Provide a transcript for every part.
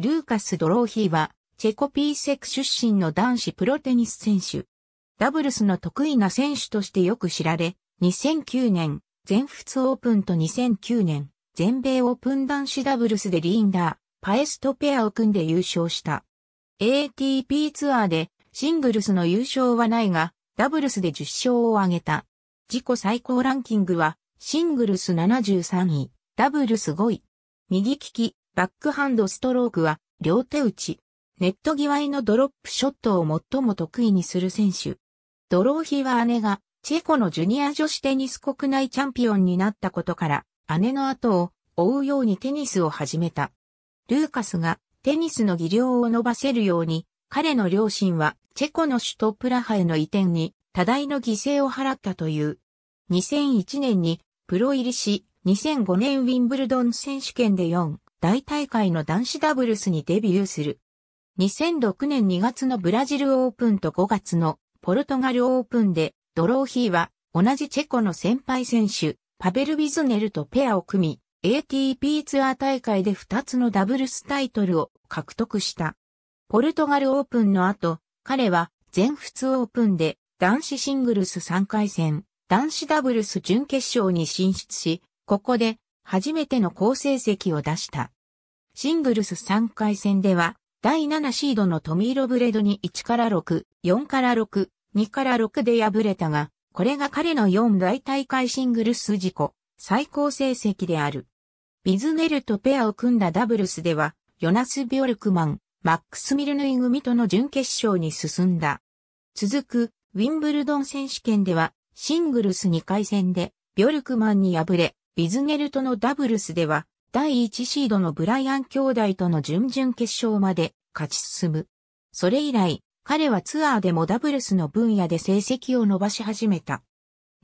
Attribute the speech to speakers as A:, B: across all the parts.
A: ルーカス・ドローヒーは、チェコピーセク出身の男子プロテニス選手。ダブルスの得意な選手としてよく知られ、2009年、全仏オープンと2009年、全米オープン男子ダブルスでリーンダー、パエストペアを組んで優勝した。ATP ツアーでシングルスの優勝はないが、ダブルスで10勝を挙げた。自己最高ランキングは、シングルス73位、ダブルス5位。右利き、バックハンドストロークは両手打ち。ネット際のドロップショットを最も得意にする選手。ドローヒは姉がチェコのジュニア女子テニス国内チャンピオンになったことから姉の後を追うようにテニスを始めた。ルーカスがテニスの技量を伸ばせるように彼の両親はチェコの首都プラハへの移転に多大の犠牲を払ったという。2001年にプロ入りし、2005年ウィンブルドン選手権で4大大会の男子ダブルスにデビューする。2006年2月のブラジルオープンと5月のポルトガルオープンでドローヒーは同じチェコの先輩選手パベル・ビズネルとペアを組み ATP ツアー大会で2つのダブルスタイトルを獲得した。ポルトガルオープンの後、彼は全仏オープンで男子シングルス3回戦、男子ダブルス準決勝に進出し、ここで初めての好成績を出した。シングルス3回戦では、第7シードのトミー・ロブレドに1から6、4から6、2から6で敗れたが、これが彼の4大大会シングルス事故、最高成績である。ビズネルとペアを組んだダブルスでは、ヨナス・ビョルクマン、マックス・ミルヌイ組との準決勝に進んだ。続く、ウィンブルドン選手権では、シングルス2回戦で、ビョルクマンに敗れ、ビズネルとのダブルスでは、第1シードのブライアン兄弟との準々決勝まで勝ち進む。それ以来、彼はツアーでもダブルスの分野で成績を伸ばし始めた。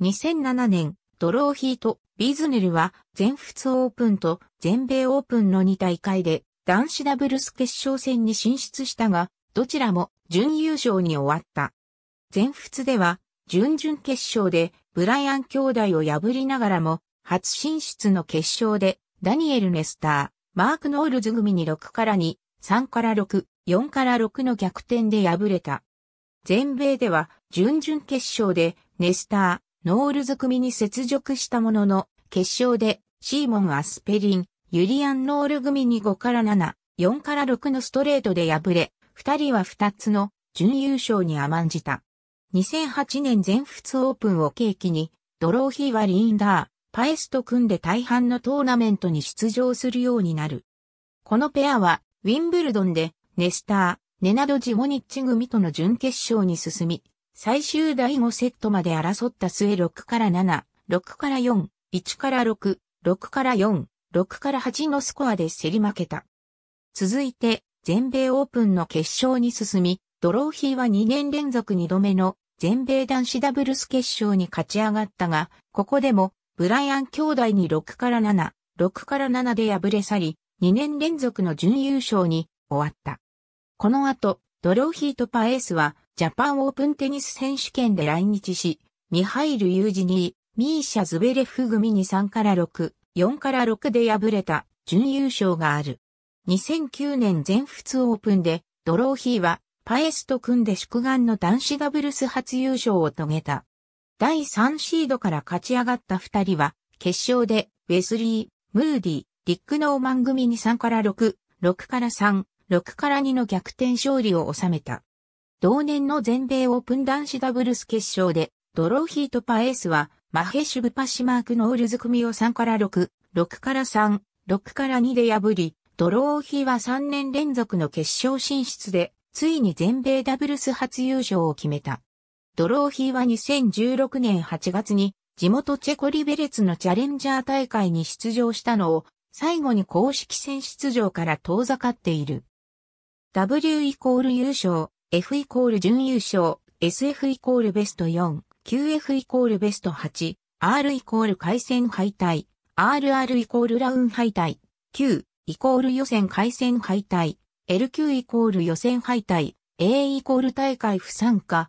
A: 2007年、ドローヒート、ビズネルは全仏オープンと全米オープンの2大会で男子ダブルス決勝戦に進出したが、どちらも準優勝に終わった。全仏では準々決勝でブライアン兄弟を破りながらも初進出の決勝で、ダニエル・ネスター、マーク・ノールズ組に6から2、3から6、4から6の逆転で敗れた。全米では、準々決勝で、ネスター、ノールズ組に接続したものの、決勝で、シーモン・アスペリン、ユリアン・ノール組に5から7、4から6のストレートで敗れ、二人は二つの準優勝に甘んじた。2008年全仏オープンを契機に、ドローヒーはリーンダー、パエスと組んで大半のトーナメントに出場するようになる。このペアは、ウィンブルドンで、ネスター、ネナド・ジモニッチ組との準決勝に進み、最終第5セットまで争った末6から7、6から4、1から6、6から4、6から8のスコアで競り負けた。続いて、全米オープンの決勝に進み、ドローヒーは2年連続2度目の全米男子ダブルス決勝に勝ち上がったが、ここでもブライアン兄弟に6から7、6から7で敗れ去り、2年連続の準優勝に終わった。この後、ドローヒート・パエースは、ジャパンオープンテニス選手権で来日し、ミハイル・ユージニー、ミーシャ・ズベレフ組に3から6、4から6で敗れた準優勝がある。2009年全仏オープンで、ドローヒーは、パエスと組んで祝願の男子ダブルス初優勝を遂げた。第3シードから勝ち上がった2人は、決勝で、ウェスリー、ムーディ、リック・ノーマン組に3から6、6から3、6から2の逆転勝利を収めた。同年の全米オープン男子ダブルス決勝で、ドローヒートパエースは、マヘシュブパシマークのオールズ組を3から6、6から3、6から2で破り、ドローヒーは3年連続の決勝進出で、ついに全米ダブルス初優勝を決めた。ドローヒーは2016年8月に地元チェコリベレツのチャレンジャー大会に出場したのを最後に公式戦出場から遠ざかっている。W イコール優勝、F イコール準優勝、SF イコールベスト4、QF イコールベスト8、R イコール回戦敗退、RR イコールラウン敗退、Q イコール予選回戦敗退、LQ イコール予選敗退、A イコール大会不参加、